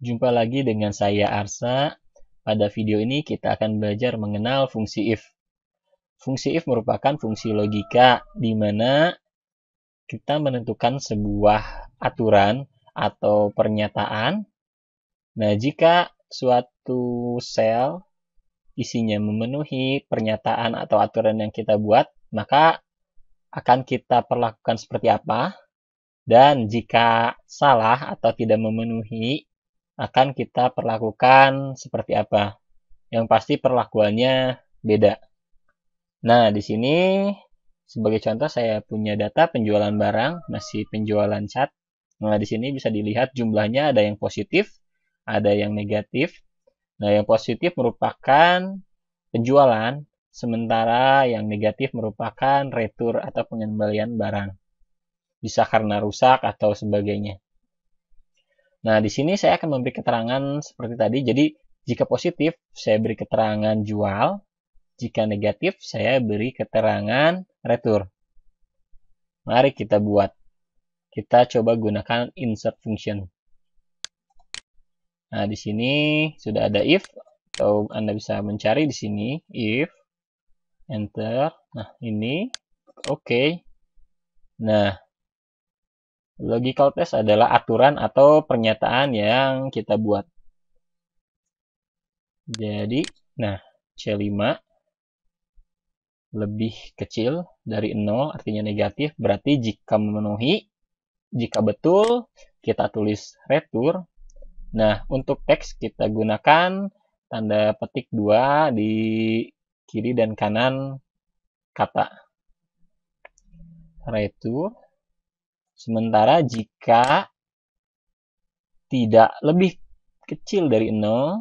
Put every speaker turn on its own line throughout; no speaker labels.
Jumpa lagi dengan saya Arsa. Pada video ini kita akan belajar mengenal fungsi if. Fungsi if merupakan fungsi logika di mana kita menentukan sebuah aturan atau pernyataan. Nah, jika suatu sel isinya memenuhi pernyataan atau aturan yang kita buat, maka akan kita perlakukan seperti apa. Dan jika salah atau tidak memenuhi akan kita perlakukan seperti apa. Yang pasti perlakuannya beda. Nah, di sini sebagai contoh saya punya data penjualan barang, masih penjualan cat. Nah, di sini bisa dilihat jumlahnya ada yang positif, ada yang negatif. Nah, yang positif merupakan penjualan, sementara yang negatif merupakan retur atau pengembalian barang. Bisa karena rusak atau sebagainya. Nah, di sini saya akan memberi keterangan seperti tadi. Jadi, jika positif, saya beri keterangan jual. Jika negatif, saya beri keterangan retur. Mari kita buat. Kita coba gunakan insert function. Nah, di sini sudah ada if atau Anda bisa mencari di sini if enter. Nah, ini oke. Okay. Nah, Logical test adalah aturan atau pernyataan yang kita buat. Jadi, nah, C5 lebih kecil dari 0 artinya negatif berarti jika memenuhi jika betul kita tulis retur nah untuk teks kita gunakan tanda petik 2 di kiri dan kanan kata retur Sementara jika tidak lebih kecil dari 0,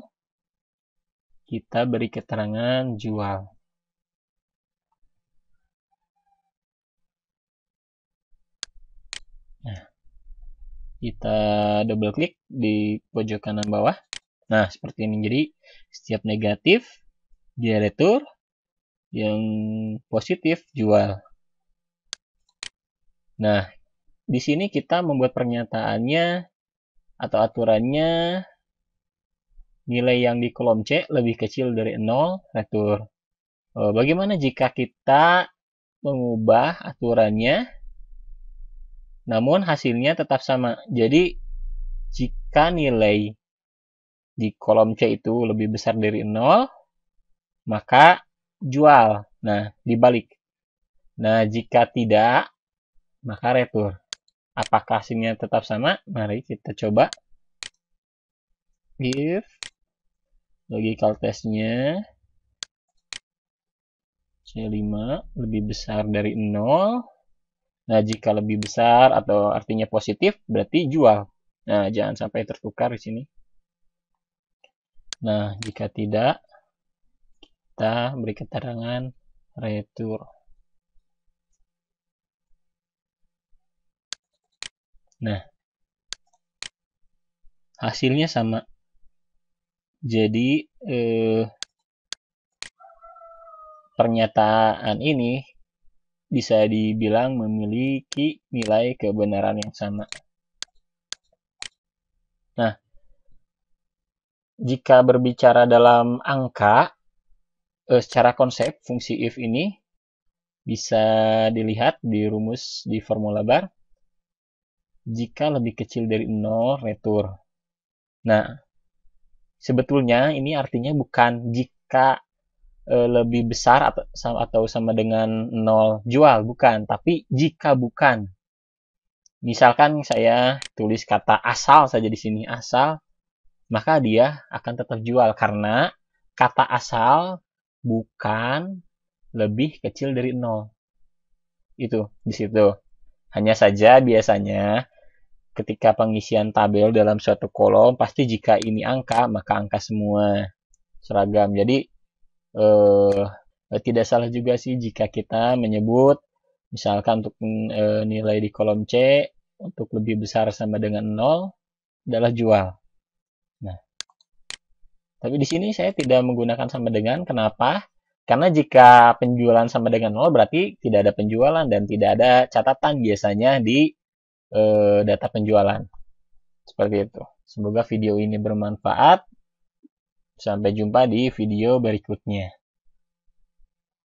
kita beri keterangan jual. Nah, kita double klik di pojok kanan bawah. Nah, seperti ini. Jadi, setiap negatif, dia retur. Yang positif, jual. Nah, di sini kita membuat pernyataannya atau aturannya nilai yang di kolom C lebih kecil dari 0, retur. Nah, e, bagaimana jika kita mengubah aturannya namun hasilnya tetap sama. Jadi jika nilai di kolom C itu lebih besar dari 0, maka jual. Nah, dibalik. Nah, jika tidak, maka retur. Apakah hasilnya tetap sama? Mari kita coba. If logical testnya C5 lebih besar dari 0. Nah, jika lebih besar atau artinya positif, berarti jual. Nah, jangan sampai tertukar di sini. Nah, jika tidak, kita beri keterangan return. Nah, hasilnya sama. Jadi eh, pernyataan ini bisa dibilang memiliki nilai kebenaran yang sama. Nah, jika berbicara dalam angka, eh, secara konsep fungsi if ini bisa dilihat di rumus di formula bar jika lebih kecil dari 0, retur. Nah, sebetulnya ini artinya bukan jika e, lebih besar atau sama, atau sama dengan 0 jual, bukan. Tapi jika bukan. Misalkan saya tulis kata asal saja di sini, asal, maka dia akan tetap jual karena kata asal bukan lebih kecil dari 0. Itu di situ. Hanya saja biasanya ketika pengisian tabel dalam suatu kolom pasti jika ini angka maka angka semua seragam jadi eh, tidak salah juga sih jika kita menyebut misalkan untuk eh, nilai di kolom C untuk lebih besar sama dengan 0 adalah jual nah tapi di sini saya tidak menggunakan sama dengan kenapa karena jika penjualan sama dengan 0 berarti tidak ada penjualan dan tidak ada catatan biasanya di uh, data penjualan. Seperti itu. Semoga video ini bermanfaat. Sampai jumpa di video berikutnya.